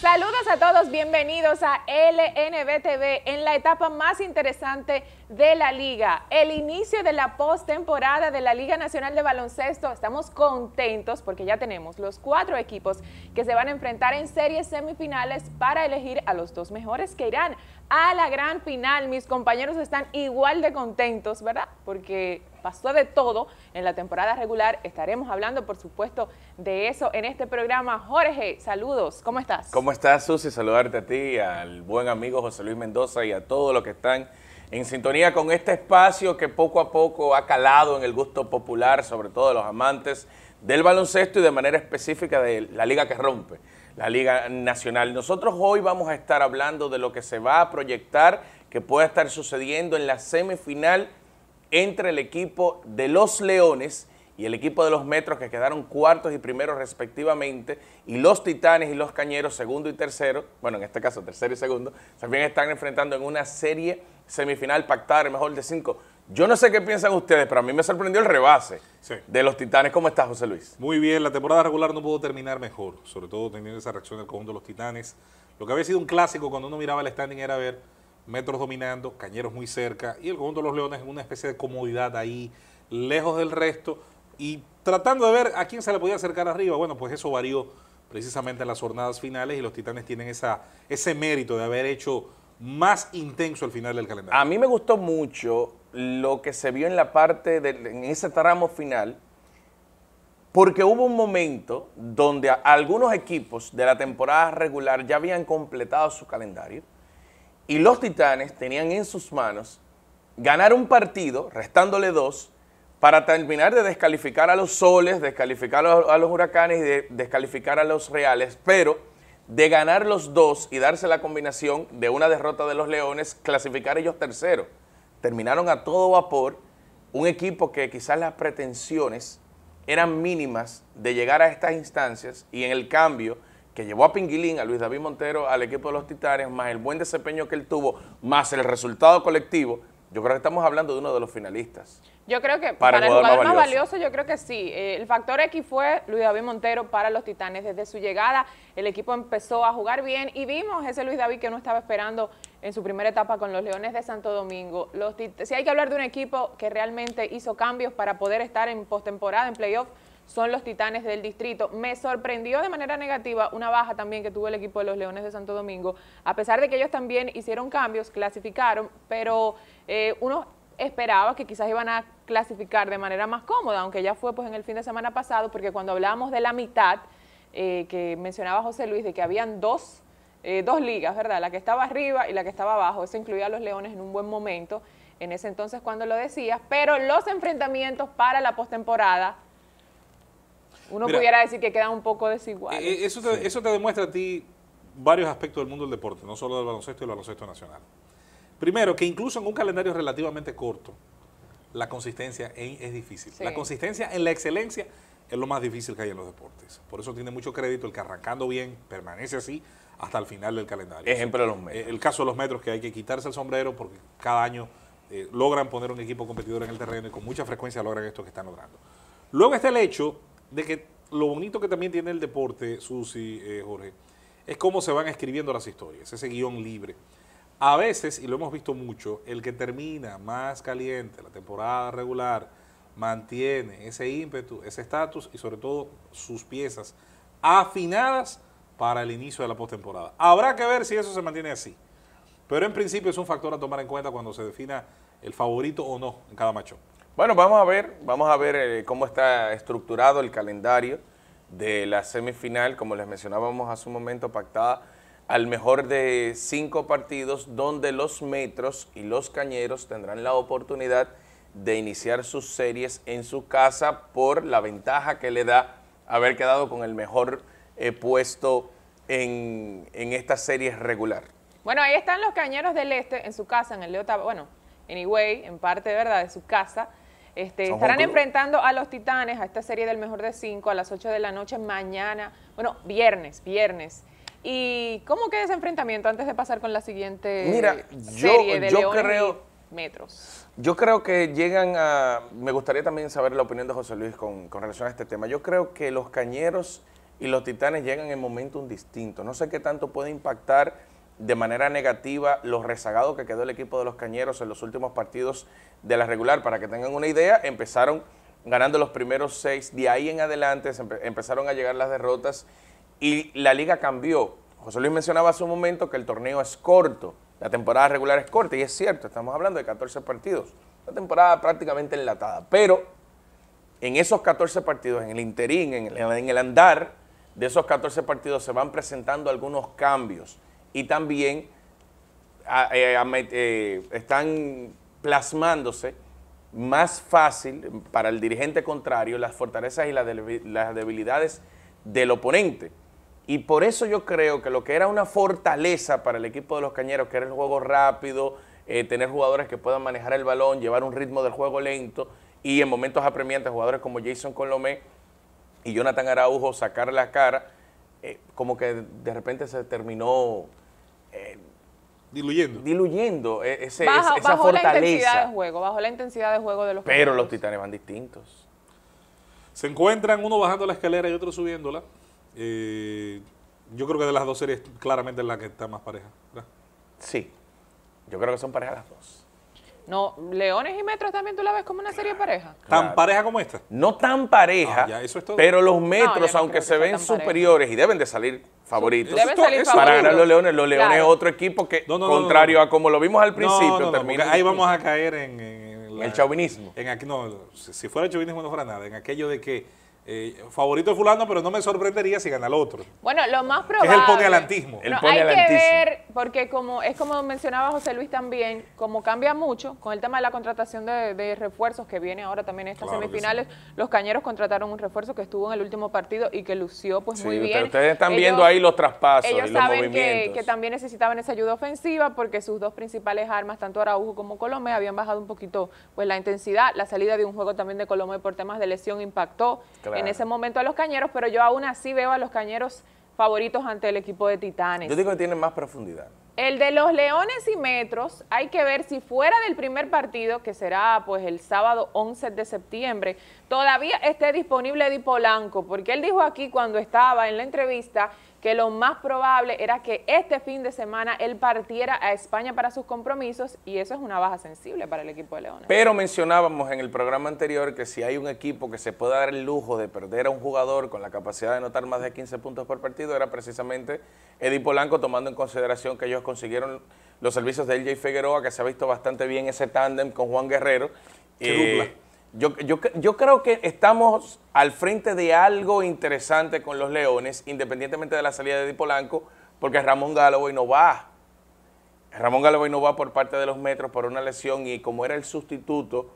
Saludos a todos, bienvenidos a LNBTV en la etapa más interesante de la liga, el inicio de la postemporada de la Liga Nacional de Baloncesto. Estamos contentos porque ya tenemos los cuatro equipos que se van a enfrentar en series semifinales para elegir a los dos mejores que irán a la gran final. Mis compañeros están igual de contentos, ¿verdad? Porque pasó de todo en la temporada regular. Estaremos hablando, por supuesto, de eso en este programa. Jorge, saludos, ¿cómo estás? ¿Cómo estás, Susi? Saludarte a ti, al buen amigo José Luis Mendoza y a todos los que están en sintonía con este espacio que poco a poco ha calado en el gusto popular, sobre todo de los amantes del baloncesto y de manera específica de la liga que rompe, la liga nacional. Nosotros hoy vamos a estar hablando de lo que se va a proyectar que pueda estar sucediendo en la semifinal entre el equipo de los Leones y el equipo de los Metros que quedaron cuartos y primeros respectivamente, y los Titanes y los Cañeros, segundo y tercero, bueno, en este caso tercero y segundo, también están enfrentando en una serie semifinal pactada, mejor de cinco. Yo no sé qué piensan ustedes, pero a mí me sorprendió el rebase de los Titanes. ¿Cómo está José Luis? Muy bien, la temporada regular no pudo terminar mejor, sobre todo teniendo esa reacción del conjunto de los Titanes. Lo que había sido un clásico cuando uno miraba el standing era ver metros dominando, Cañeros muy cerca y el conjunto de los Leones en una especie de comodidad ahí, lejos del resto y tratando de ver a quién se le podía acercar arriba. Bueno, pues eso varió precisamente en las jornadas finales y los Titanes tienen esa, ese mérito de haber hecho más intenso el final del calendario. A mí me gustó mucho lo que se vio en la parte, de, en ese tramo final, porque hubo un momento donde algunos equipos de la temporada regular ya habían completado su calendario y los Titanes tenían en sus manos ganar un partido, restándole dos, para terminar de descalificar a los soles, descalificar a los huracanes y descalificar a los reales, pero de ganar los dos y darse la combinación de una derrota de los leones, clasificar ellos terceros. Terminaron a todo vapor un equipo que quizás las pretensiones eran mínimas de llegar a estas instancias y en el cambio que llevó a Pinguilín, a Luis David Montero, al equipo de los Titanes, más el buen desempeño que él tuvo, más el resultado colectivo, yo creo que estamos hablando de uno de los finalistas. Yo creo que para, el jugador, más, valioso. yo creo que sí. el factor X fue Luis David Montero para los Titanes. Desde su llegada, el equipo empezó a jugar bien y vimos ese Luis David que uno estaba esperando en su primera etapa con los Leones de Santo Domingo. Los si hay que hablar de un equipo que realmente hizo cambios para poder estar en postemporada, en playoff, son los titanes del distrito. Me sorprendió de manera negativa una baja también que tuvo el equipo de los Leones de Santo Domingo, a pesar de que ellos también hicieron cambios, clasificaron, pero eh, uno esperaba que quizás iban a clasificar de manera más cómoda, aunque ya fue pues en el fin de semana pasado, porque cuando hablábamos de la mitad, eh, que mencionaba José Luis, de que habían dos, eh, dos ligas, ¿verdad? La que estaba arriba y la que estaba abajo, eso incluía a los Leones en un buen momento, en ese entonces cuando lo decías, pero los enfrentamientos para la postemporada uno pudiera decir que queda un poco desigual eh, eh, eso, te, eso te demuestra a ti varios aspectos del mundo del deporte, no solo del baloncesto y del baloncesto nacional. Primero, que incluso en un calendario relativamente corto, la consistencia es difícil. La consistencia en la excelencia es lo más difícil que hay en los deportes. Por eso tiene mucho crédito el que arrancando bien permanece así hasta el final del calendario. Ejemplo de los metros. Eh, el caso de los metros, que hay que quitarse el sombrero porque cada año logran poner un equipo competidor en el terreno y con mucha frecuencia logran esto que están logrando. Luego está el hecho de que lo bonito que también tiene el deporte, Susi, eh, Jorge, es cómo se van escribiendo las historias, ese guión libre. A veces, y lo hemos visto mucho, el que termina más caliente la temporada regular mantiene ese ímpetu, ese estatus y sobre todo sus piezas afinadas para el inicio de la postemporada. Habrá que ver si eso se mantiene así. Pero en principio es un factor a tomar en cuenta cuando se defina el favorito o no en cada macho. Bueno, vamos a ver, vamos a ver eh, cómo está estructurado el calendario de la semifinal, como les mencionábamos hace un momento, pactada al mejor de cinco partidos, donde los metros y los cañeros tendrán la oportunidad de iniciar sus series en su casa por la ventaja que le da haber quedado con el mejor eh, puesto en, en esta serie regular. Bueno, ahí están los cañeros del Este en su casa, en el Leota, bueno, en anyway, en parte, ¿verdad?, de su casa, este, estarán enfrentando a los Titanes, a esta serie del mejor de cinco, a las 8 de la noche mañana, bueno, viernes, viernes. ¿Y cómo queda ese enfrentamiento antes de pasar con la siguiente Mira, serie de yo creo, Metros? Yo creo que llegan a... Me gustaría también saber la opinión de José Luis con, relación a este tema. Yo creo que los Cañeros y los Titanes llegan en momento distinto. No sé qué tanto puede impactar de manera negativa los rezagados que quedó el equipo de los Cañeros en los últimos partidos de la regular. Para que tengan una idea, empezaron ganando los primeros seis, de ahí en adelante empezaron a llegar las derrotas y la liga cambió. José Luis mencionaba hace un momento que el torneo es corto, la temporada regular es corta y es cierto, estamos hablando de 14 partidos, una temporada prácticamente enlatada, pero en esos 14 partidos, en el interín, en el, en el andar de esos 14 partidos se van presentando algunos cambios y también eh, eh, están plasmándose más fácil para el dirigente contrario las fortalezas y las debilidades del oponente. Y por eso yo creo que lo que era una fortaleza para el equipo de los Cañeros, que era el juego rápido, eh, tener jugadores que puedan manejar el balón, llevar un ritmo del juego lento y en momentos apremiantes jugadores como Jason Colomé y Jonathan Araujo sacar la cara, eh, como que de repente se terminó... Eh, diluyendo. Diluyendo e-, ese, bajo, esa fortaleza. la intensidad de juego, bajo la intensidad de juego de los Pero los titanes van distintos. Se encuentran uno bajando la escalera y otro subiéndola. Eh, yo creo que de las dos series, claramente es la que está más pareja. Sí, yo creo que son parejas las dos. No, Leones y Metros también tú la ves como una serie pareja. ¿Tan pareja como esta? No tan pareja, ah, pero los Metros, aunque se ven superiores y deben de salir favoritos, para ganar los Leones, los Leones es otro equipo que, contrario a como lo vimos al principio, termina ahí vamos a caer en... el chauvinismo. En, no, si fuera el chauvinismo no fuera nada, en aquello de que eh, favorito de fulano, pero no me sorprendería si gana el otro. Bueno, lo más probable... Es el ponealantismo. hay que ver, porque como es como mencionaba José Luis también, como cambia mucho con el tema de la contratación de, refuerzos que viene ahora también estas semifinales, los cañeros contrataron un refuerzo que estuvo en el último partido y que lució pues muy bien. Ustedes están viendo ahí los traspasos Ellos saben Que, también necesitaban esa ayuda ofensiva porque sus dos principales armas, tanto Araujo como Colomé, habían bajado un poquito pues la intensidad. La salida de un juego también de Colomé por temas de lesión impactó claro en ese momento a los cañeros, pero yo aún así veo a los cañeros favoritos ante el equipo de Titanes. Yo digo que tienen más profundidad. El de los Leones y Metros, hay que ver si fuera del primer partido, que será pues el sábado 11 de septiembre, todavía esté disponible Edipo Polanco, porque él dijo aquí cuando estaba en la entrevista que lo más probable era que este fin de semana él partiera a España para sus compromisos y eso es una baja sensible para el equipo de Leones. Pero mencionábamos en el programa anterior que si hay un equipo que se puede dar el lujo de perder a un jugador con la capacidad de anotar más de 15 puntos por partido era precisamente Eddie Polanco tomando en consideración que ellos consiguieron los servicios de LJ Figueroa que se ha visto bastante bien ese tándem con Juan Guerrero. Eh, yo, yo, yo, creo que estamos al frente de algo interesante con los Leones, independientemente de la salida de Di Polanco, porque Ramón Galloway no va. Ramón Galloway no va por parte de los metros por una lesión y como era el sustituto,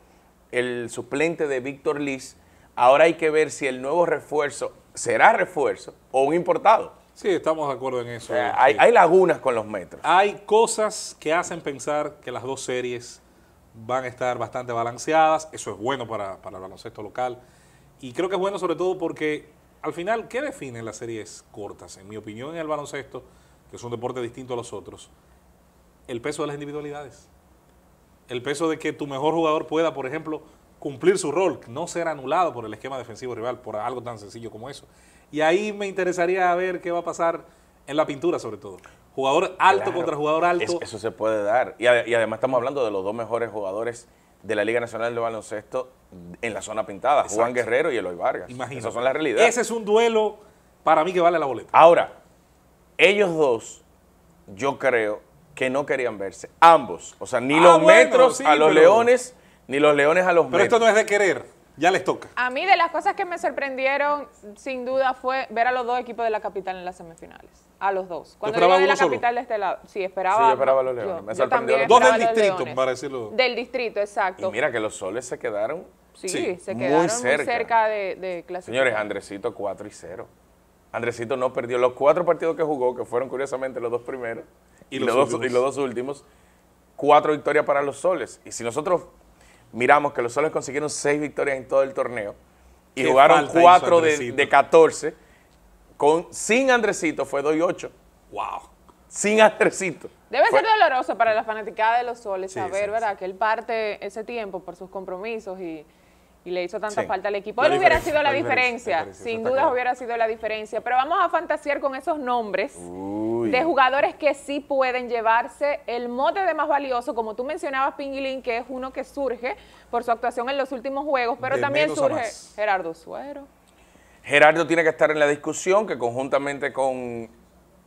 el suplente de Víctor Liz, ahora hay que ver si el nuevo refuerzo será refuerzo o un importado. Sí, estamos de acuerdo en eso. Eh, hay lagunas con los metros. Hay cosas que hacen pensar que las dos series van a estar bastante balanceadas. Eso es bueno para, el baloncesto local. Y creo que es bueno sobre todo porque al final, ¿qué definen las series cortas? En mi opinión, en el baloncesto, que es un deporte distinto a los otros, el peso de las individualidades. El peso de que tu mejor jugador pueda, por ejemplo, cumplir su rol, no ser anulado por el esquema defensivo rival, por algo tan sencillo como eso. Y ahí me interesaría ver qué va a pasar en la pintura sobre todo. Jugador alto contra jugador alto. Eso, se puede dar. Y, además estamos hablando de los dos mejores jugadores de la Liga Nacional de Baloncesto en la zona pintada, Juan Guerrero y Eloy Vargas. Imagínate. son las realidades. Ese es un duelo para mí que vale la boleta. Ahora, ellos dos, yo creo que no querían verse. Ambos. O sea, ni ah, los metros a los leones, ni los leones a los metros. Pero esto no es de querer. Ya les toca. A mí de las cosas que me sorprendieron, sin duda, fue ver a los dos equipos de la capital en las semifinales. A los dos. Cuando yo de la capital de este lado. Sí, esperaba. Sí, yo esperaba a los Leones. me sorprendió. dos del distrito, para decirlo. Del distrito, exacto. Y mira que los soles se quedaron. Sí, se quedaron muy cerca, de, de Señores, Andresito 4 y 0. Andresito no perdió los cuatro partidos que jugó, que fueron curiosamente los dos primeros y, y los dos últimos, cuatro victorias para los soles. Y si nosotros miramos que los soles consiguieron seis victorias en todo el torneo y jugaron cuatro de, catorce. 14. Con, sin Andresito fue 2 y 8. ¡Wow! Sin Andresito. Debe ser doloroso para la fanaticada de los soles saber, ¿verdad?, que él parte ese tiempo por sus compromisos y y le hizo tanta falta al equipo. Él hubiera sido la, diferencia, sin duda hubiera sido la diferencia, pero vamos a fantasear con esos nombres de jugadores que sí pueden llevarse el mote de más valioso, como tú mencionabas, Pingilín, que es uno que surge por su actuación en los últimos juegos, pero también surge Gerardo Suero. Gerardo tiene que estar en la discusión que conjuntamente con,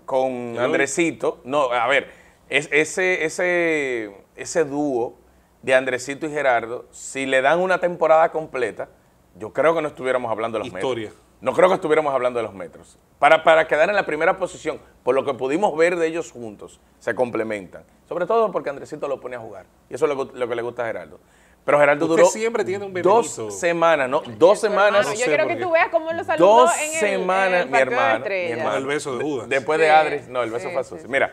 con Andresito, no, a ver, ese, ese, ese dúo de Andresito y Gerardo, si le dan una temporada completa, yo creo que no estuviéramos hablando de los metros. No creo que estuviéramos hablando de los metros. Para, para quedar en la primera posición, por lo que pudimos ver de ellos juntos, se complementan. Sobre todo porque Andresito lo pone a jugar. Y eso es lo, que le gusta a Gerardo. Pero Gerardo duró siempre tiene un dos semanas, no, dos semanas. yo quiero que tú veas cómo lo saludó dos en el, semanas, mi hermano, mi hermano. El beso de Después de Adri, no, el beso fue Mira,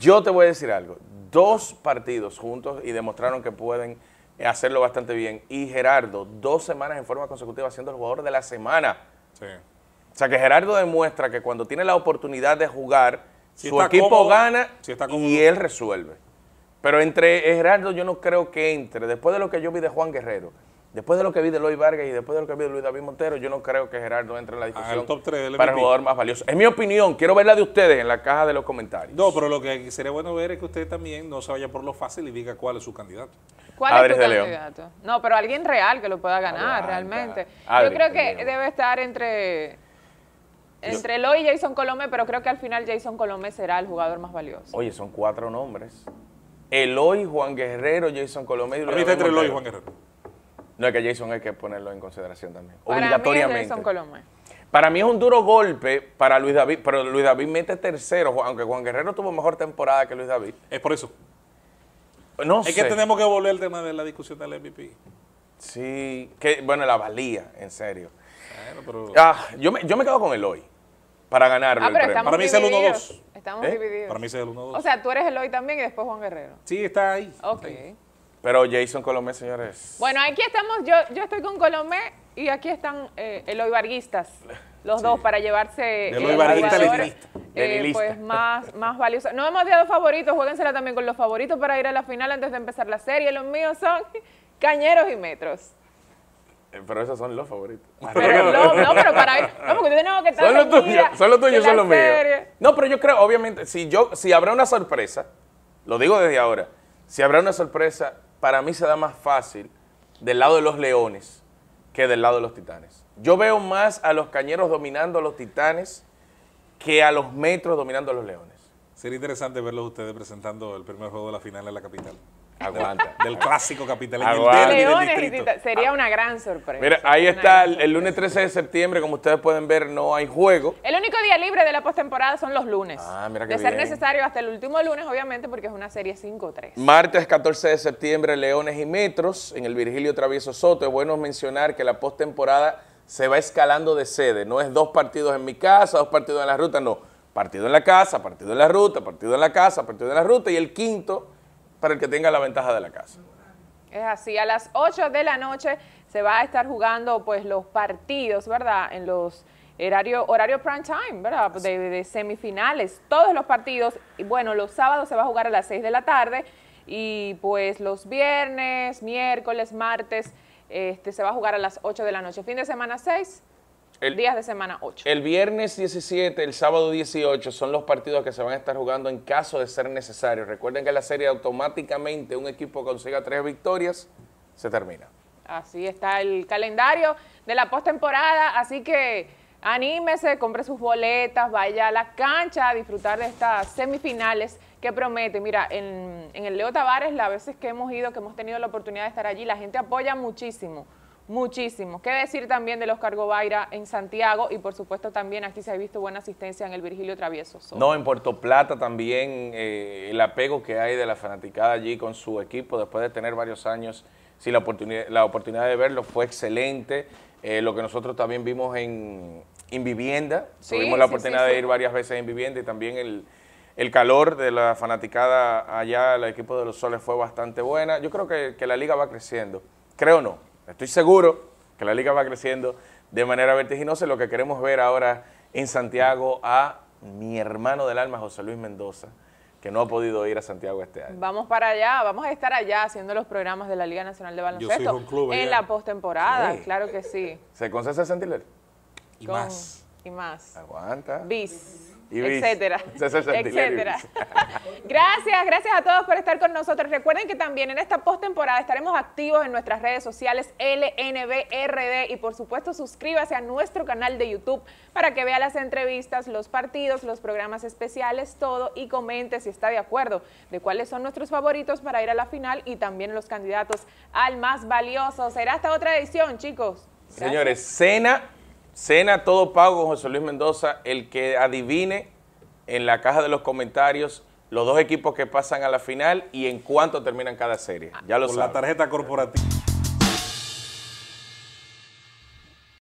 yo te voy a decir algo. Dos partidos juntos y demostraron que pueden hacerlo bastante bien. Y Gerardo, dos semanas en forma consecutiva siendo el jugador de la semana. Sí. O sea que Gerardo demuestra que cuando tiene la oportunidad de jugar, su equipo gana y él resuelve. Pero entre Gerardo yo no creo que entre. Después de lo que yo vi de Juan Guerrero, Después de lo que vi de Luis Vargas y después de lo que vi de Luis David Montero, yo no creo que Gerardo entre en la ah, discusión para el jugador más valioso. Es mi opinión, quiero ver la de ustedes en la caja de los comentarios. No, pero lo que sería bueno ver es que usted también no se vaya por lo fácil y diga cuál es su candidato. ¿Cuál es tu candidato? No, pero alguien real que lo pueda ganar realmente. yo creo que debe estar entre entre Eloy y Jason Colomé, pero creo que al final Jason Colomé será el jugador más valioso. Oye, son cuatro nombres. Eloy, Juan Guerrero, Jason Colomé y Luis David Montero. Eloy, Juan Guerrero. No, es que Jason hay que ponerlo en consideración también. obligatoriamente. Para mí es un duro golpe para Luis David, pero Luis David mete tercero, aunque Juan Guerrero tuvo mejor temporada que Luis David. Es por eso. No es que tenemos que volver al tema de la discusión del MVP. Sí, que bueno, la valía, en serio. Ah, yo, me, yo me quedo con Eloy para ganarlo. Ah, para mí es el 1-2. Estamos ¿Eh? divididos. Para mí es el 1-2. O sea, tú eres Eloy también y después Juan Guerrero. Sí, está ahí. Ok. Está ahí. Pero Jason Colomé, señores. Bueno, aquí estamos, yo, yo estoy con Colomé y aquí están eh, Barguistas. los dos, para llevarse el eh, eh, pues más, más valioso. No hemos dado favoritos, jueguensela también con los favoritos para ir a la final antes de empezar la serie. Los míos son cañeros y metros. Eh, pero esos son los favoritos. no, pero para ir, no, porque tú tienes que estar Son los tuyos, son los tuyos, son los míos. No, pero yo creo, obviamente, si yo, si habrá una sorpresa, lo digo desde ahora, si habrá una sorpresa, para mí se da más fácil del lado de los leones que del lado de los titanes. Yo veo más a los cañeros dominando a los titanes que a los metros dominando a los leones. Sería interesante verlos ustedes presentando el primer juego de la final en la capital. Aguanta. del clásico Leones Sería una gran sorpresa. Mira, ahí está, el, lunes 13 de septiembre, como ustedes pueden ver, no hay juego. El único día libre de la postemporada son los lunes. Ah, De ser necesario hasta el último lunes, obviamente, porque es una serie 5-3. Martes 14 de septiembre, Leones y Metros, en el Virgilio Travieso Soto. Es bueno mencionar que la postemporada se va escalando de sede. No es dos partidos en mi casa, dos partidos en la ruta, no. Partido en la casa, partido en la ruta, partido en la casa, partido en la ruta y el quinto para el que tenga la ventaja de la casa. Es así, a las 8 de la noche se va a estar jugando pues los partidos, ¿verdad? En los horarios horario prime time, ¿verdad? De, semifinales, todos los partidos. Y bueno, los sábados se va a jugar a las 6 de la tarde y pues los viernes, miércoles, martes, este, se va a jugar a las 8 de la noche. Fin de semana 6, el, de semana 8. El viernes 17, el sábado 18 son los partidos que se van a estar jugando en caso de ser necesario. Recuerden que la serie automáticamente un equipo consiga tres victorias, se termina. Así está el calendario de la postemporada, así que anímese, compre sus boletas, vaya a la cancha a disfrutar de estas semifinales que promete. Mira, en, en el Leo Tavares, las veces que hemos ido, que hemos tenido la oportunidad de estar allí, la gente apoya muchísimo muchísimo. ¿Qué decir también de los Cargovaira en Santiago? Y por supuesto también aquí se ha visto buena asistencia en el Virgilio Travieso. No, en Puerto Plata también eh, el apego que hay de la fanaticada allí con su equipo después de tener varios años, sí, la oportunidad, la oportunidad de verlo fue excelente. Eh, lo que nosotros también vimos en, vivienda, tuvimos la oportunidad de ir varias veces en vivienda y también el, el calor de la fanaticada allá, el equipo de los soles fue bastante buena. Yo creo que, que la liga va creciendo, creo no. Estoy seguro que la liga va creciendo de manera vertiginosa. Lo que queremos ver ahora en Santiago a mi hermano del alma, José Luis Mendoza, que no ha podido ir a Santiago este año. Vamos para allá, vamos a estar allá haciendo los programas de la Liga Nacional de Baloncesto en la postemporada, claro que sí. ¿Se concede Santiler? Y más. Y más. Aguanta. Bis etcétera, etcétera. gracias, gracias a todos por estar con nosotros. Recuerden que también en esta postemporada estaremos activos en nuestras redes sociales LNBRD y por supuesto suscríbase a nuestro canal de YouTube para que vea las entrevistas, los partidos, los programas especiales, todo y comente si está de acuerdo de cuáles son nuestros favoritos para ir a la final y también los candidatos al más valioso. Será hasta otra edición, chicos. Señores, cena Cena todo pago, José Luis Mendoza, el que adivine en la caja de los comentarios los dos equipos que pasan a la final y en cuánto terminan cada serie. Ya lo Con la tarjeta corporativa.